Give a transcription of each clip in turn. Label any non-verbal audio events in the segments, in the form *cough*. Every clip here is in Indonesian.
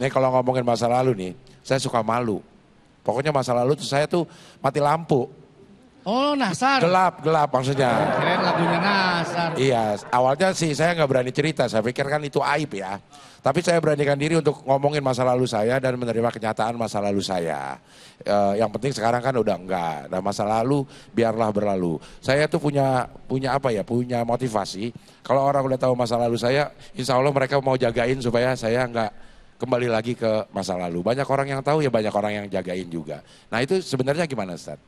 Nih kalau ngomongin masa lalu nih, saya suka malu. Pokoknya masa lalu tuh saya tuh mati lampu. Oh Nasar. Gelap, gelap maksudnya. Keren lagunya Nasar. Iya, awalnya sih saya nggak berani cerita, saya pikir kan itu aib ya. Tapi saya beranikan diri untuk ngomongin masa lalu saya dan menerima kenyataan masa lalu saya. E, yang penting sekarang kan udah enggak. Nah, masa lalu biarlah berlalu. Saya tuh punya punya apa ya? Punya motivasi. Kalau orang udah tahu masa lalu saya, insya Allah mereka mau jagain supaya saya nggak kembali lagi ke masa lalu. Banyak orang yang tahu ya banyak orang yang jagain juga. Nah itu sebenarnya gimana Ustaz?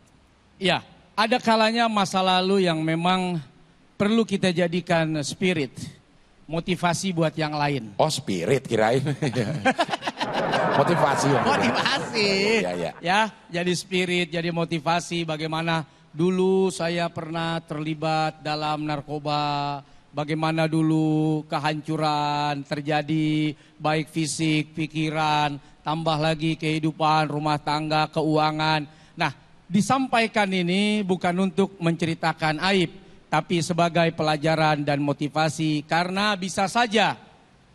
Iya, ada kalanya masa lalu yang memang perlu kita jadikan spirit, motivasi buat yang lain. Oh spirit kirain. *laughs* motivasi. Motivasi. Ya, ya. ya, jadi spirit, jadi motivasi bagaimana dulu saya pernah terlibat dalam narkoba, bagaimana dulu kehancuran terjadi baik fisik, pikiran, tambah lagi kehidupan, rumah tangga, keuangan. Nah, disampaikan ini bukan untuk menceritakan aib, tapi sebagai pelajaran dan motivasi karena bisa saja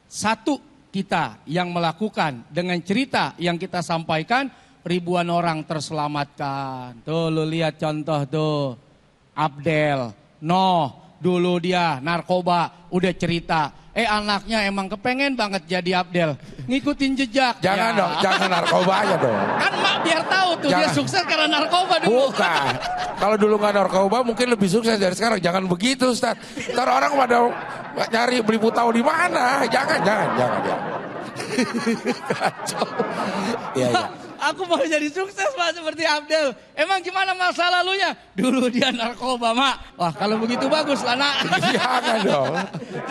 satu kita yang melakukan dengan cerita yang kita sampaikan ribuan orang terselamatkan. Tuh lu lihat contoh tuh Abdel, Noh, dulu dia narkoba, udah cerita. Eh anaknya emang kepengen banget jadi Abdel, ngikutin jejak. Jangan ya. dong, jangan narkoba aja dong. Kan mak biar tahu tuh jangan. dia sukses karena narkoba dulu. Bukan. Kalau dulu nggak narkoba mungkin lebih sukses dari sekarang. Jangan begitu Ustaz. Ntar orang pada nyari beribu tahu di mana. Jangan, jangan, jangan. jangan. Kacau. *laughs* Iya, iya. Aku mau jadi sukses Pak seperti Abdel. Emang gimana masa lalunya? Dulu dia narkoba Mak. Wah kalau begitu bagus lah nak. Jangan dong.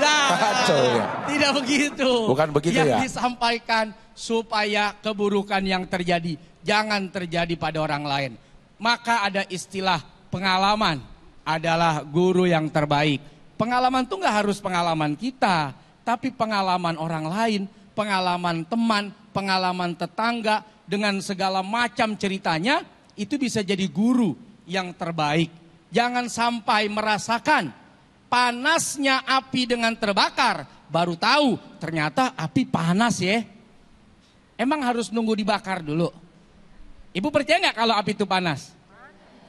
Nah, ya. Tidak begitu. Bukan begitu yang ya. disampaikan supaya keburukan yang terjadi jangan terjadi pada orang lain. Maka ada istilah pengalaman adalah guru yang terbaik. Pengalaman itu nggak harus pengalaman kita, tapi pengalaman orang lain, pengalaman teman, pengalaman tetangga, dengan segala macam ceritanya, itu bisa jadi guru yang terbaik. Jangan sampai merasakan panasnya api dengan terbakar, baru tahu ternyata api panas ya. Emang harus nunggu dibakar dulu. Ibu percaya nggak kalau api itu panas?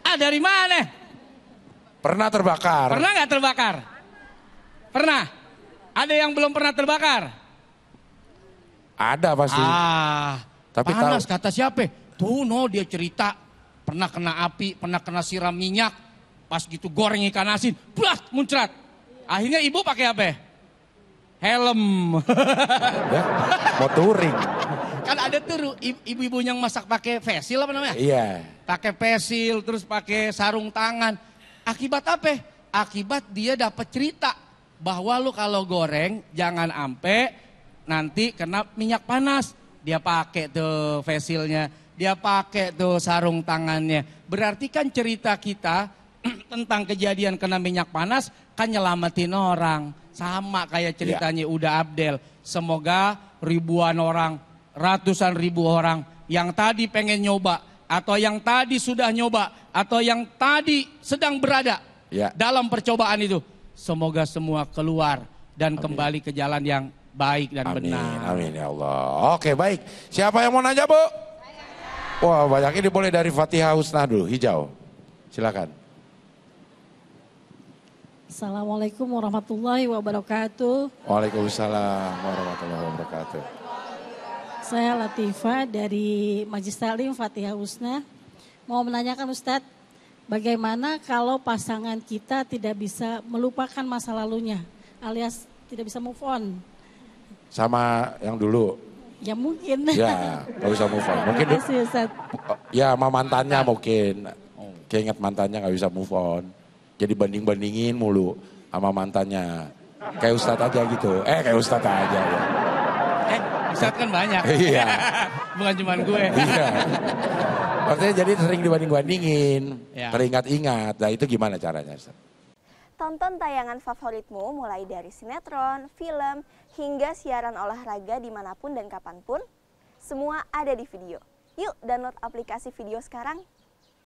Ah dari mana? Pernah terbakar. Pernah nggak terbakar? Pernah. Ada yang belum pernah terbakar? Ada pasti. Ah, tapi panas tahu. kata siapa? Tuh no dia cerita pernah kena api, pernah kena siram minyak, pas gitu goreng ikan asin, blast muncrat. Akhirnya ibu pakai apa? Helm. *laughs* ya, mau touring. Kan ada tuh ibu-ibu yang masak pakai vesil apa namanya? Iya. Pakai vesil terus pakai sarung tangan. Akibat apa? Akibat dia dapat cerita bahwa lu kalau goreng jangan ampe nanti kena minyak panas. Dia pakai tuh vesilnya, dia pakai tuh sarung tangannya. Berarti kan cerita kita *clears throat* tentang kejadian kena minyak panas kan nyelamatin orang. Sama kayak iya. ceritanya ya. Uda Abdel. Semoga ribuan orang, ratusan ribu orang yang tadi pengen nyoba atau yang tadi sudah nyoba atau yang tadi sedang berada ya. dalam percobaan itu. Semoga semua keluar dan Amin. kembali ke jalan yang baik dan amin, benar. Amin ya Allah. Oke baik. Siapa yang mau nanya bu? Wah banyak ini boleh dari Fatihah Husna dulu hijau. Silakan. Assalamualaikum warahmatullahi wabarakatuh. Waalaikumsalam warahmatullahi wabarakatuh. Saya Latifa dari Majlis Taklim Fatihah Husna. Mau menanyakan Ustadz, bagaimana kalau pasangan kita tidak bisa melupakan masa lalunya alias tidak bisa move on? sama yang dulu? Ya mungkin. Ya, gak bisa move on. Mungkin Makasih, Ustaz. Ya sama mantannya mungkin. ingat mantannya gak bisa move on. Jadi banding-bandingin mulu sama mantannya. Kayak Ustadz aja gitu. Eh kayak Ustadz aja ya. Eh Ustadz kan banyak. Iya. *laughs* Bukan cuma gue. Iya. Maksudnya jadi sering dibanding-bandingin. Ya. Teringat-ingat. Nah itu gimana caranya Ustadz? Tonton tayangan favoritmu mulai dari sinetron, film, hingga siaran olahraga dimanapun dan kapanpun. Semua ada di video. Yuk download aplikasi video sekarang!